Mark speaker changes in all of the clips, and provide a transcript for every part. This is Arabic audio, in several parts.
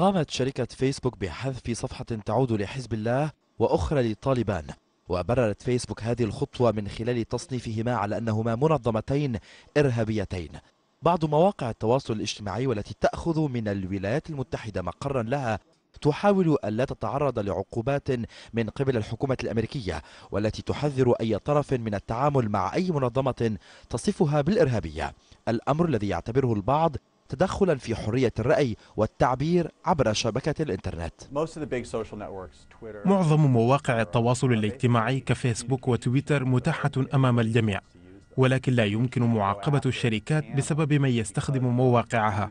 Speaker 1: قامت شركة فيسبوك بحذف صفحة تعود لحزب الله وأخرى لطالبان وبررت فيسبوك هذه الخطوة من خلال تصنيفهما على أنهما منظمتين إرهابيتين بعض مواقع التواصل الاجتماعي والتي تأخذ من الولايات المتحدة مقرا لها تحاول ألا تتعرض لعقوبات من قبل الحكومة الأمريكية والتي تحذر أي طرف من التعامل مع أي منظمة تصفها بالإرهابية الأمر الذي يعتبره البعض تدخلا في حرية الرأي والتعبير عبر شبكة
Speaker 2: الإنترنت معظم مواقع التواصل الاجتماعي كفيسبوك وتويتر متاحة أمام الجميع ولكن لا يمكن معاقبة الشركات بسبب من يستخدم مواقعها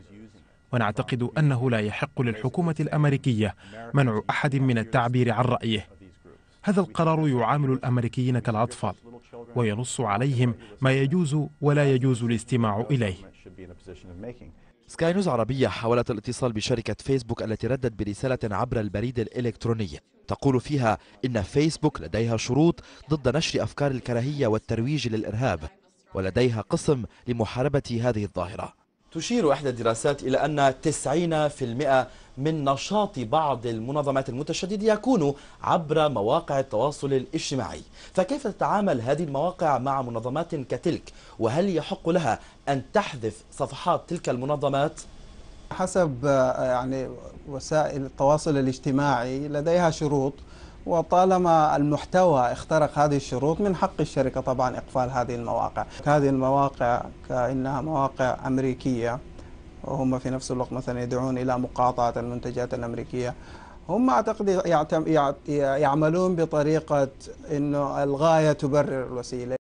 Speaker 2: ونعتقد أنه لا يحق للحكومة الأمريكية منع أحد من التعبير عن رأيه هذا القرار يعامل الأمريكيين كالأطفال وينص عليهم ما يجوز ولا يجوز الاستماع إليه سكاي نيوز عربية حاولت الاتصال بشركة فيسبوك التي ردت
Speaker 1: برسالة عبر البريد الإلكتروني تقول فيها إن فيسبوك لديها شروط ضد نشر أفكار الكراهية والترويج للإرهاب ولديها قسم لمحاربة هذه الظاهرة تشير إحدى الدراسات إلى أن 90% من نشاط بعض المنظمات المتشددة يكون عبر مواقع التواصل الاجتماعي فكيف تتعامل هذه المواقع مع منظمات كتلك وهل يحق لها أن تحذف صفحات تلك المنظمات؟
Speaker 3: حسب آه، يعني وسائل التواصل الاجتماعي لديها شروط وطالما المحتوى اخترق هذه الشروط من حق الشركة طبعا إقفال هذه المواقع هذه المواقع كأنها مواقع أمريكية وهم في نفس الوقت مثلا يدعون إلى مقاطعة المنتجات الأمريكية هم أعتقد يعملون بطريقة أنه الغاية تبرر الوسيلة